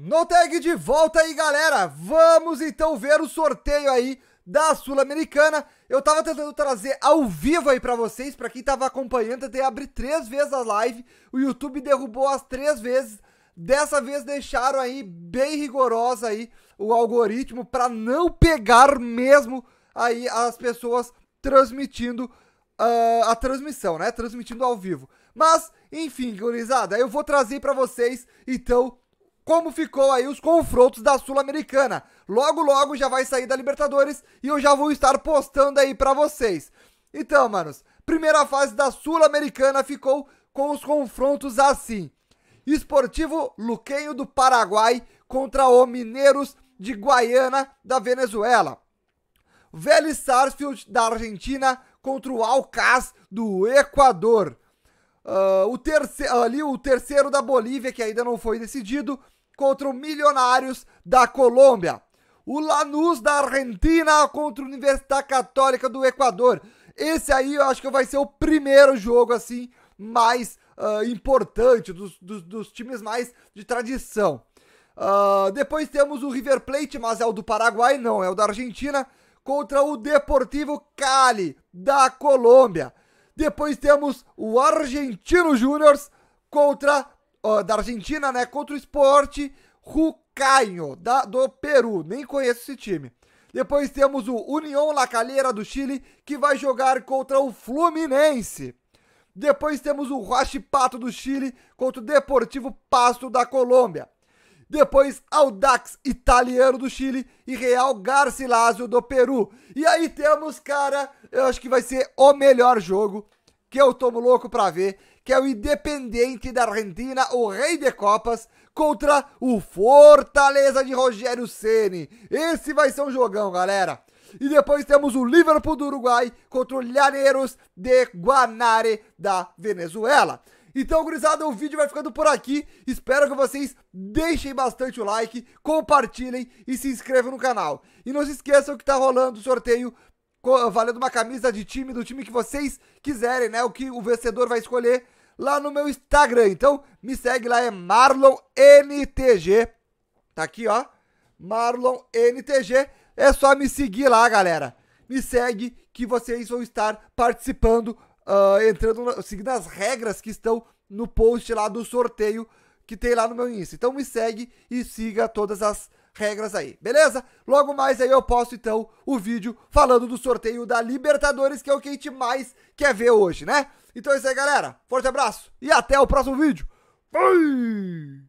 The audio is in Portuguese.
No tag de volta aí, galera! Vamos então ver o sorteio aí da Sul-Americana. Eu tava tentando trazer ao vivo aí pra vocês, pra quem tava acompanhando, tentei abrir três vezes a live. O YouTube derrubou as três vezes. Dessa vez deixaram aí bem rigorosa aí o algoritmo pra não pegar mesmo aí as pessoas transmitindo uh, a transmissão, né? Transmitindo ao vivo. Mas, enfim, gurizada, eu vou trazer pra vocês, então como ficou aí os confrontos da Sul-Americana. Logo, logo já vai sair da Libertadores e eu já vou estar postando aí para vocês. Então, manos, primeira fase da Sul-Americana ficou com os confrontos assim. Esportivo Luquenho do Paraguai contra o Mineiros de guayana da Venezuela. Vélez Sarsfield da Argentina contra o Alcaz do Equador. Uh, o terceiro, ali o terceiro da Bolívia, que ainda não foi decidido, contra o Milionários da Colômbia. O Lanús da Argentina contra o Universidade Católica do Equador. Esse aí eu acho que vai ser o primeiro jogo assim mais uh, importante dos, dos, dos, times mais de tradição. Uh, depois temos o River Plate, mas é o do Paraguai, não, é o da Argentina, contra o Deportivo Cali da Colômbia. Depois temos o Argentino Júnior contra da Argentina, né? Contra o Sport Hucaño, da, do Peru. Nem conheço esse time. Depois temos o União La Calera do Chile, que vai jogar contra o Fluminense. Depois temos o Pato do Chile contra o Deportivo Pasto da Colômbia. Depois Audax Italiano do Chile e Real Garcilaso do Peru. E aí temos, cara, eu acho que vai ser o melhor jogo que eu tomo louco pra ver, que é o Independente da Argentina, o Rei de Copas, contra o Fortaleza de Rogério Ceni. Esse vai ser um jogão, galera. E depois temos o Liverpool do Uruguai contra o Llaneiros de Guanare da Venezuela. Então, gurizada, o vídeo vai ficando por aqui. Espero que vocês deixem bastante o like, compartilhem e se inscrevam no canal. E não se esqueçam que está rolando o sorteio valendo uma camisa de time, do time que vocês quiserem, né? O que o vencedor vai escolher lá no meu Instagram. Então, me segue lá, é MarlonNTG. Tá aqui, ó. MarlonNTG. É só me seguir lá, galera. Me segue que vocês vão estar participando, uh, entrando, na, seguindo as regras que estão no post lá do sorteio que tem lá no meu Insta. Então me segue e siga todas as regras aí, beleza? Logo mais aí eu posto então o vídeo falando do sorteio da Libertadores, que é o que a gente mais quer ver hoje, né? Então é isso aí, galera. Forte abraço e até o próximo vídeo. Fui!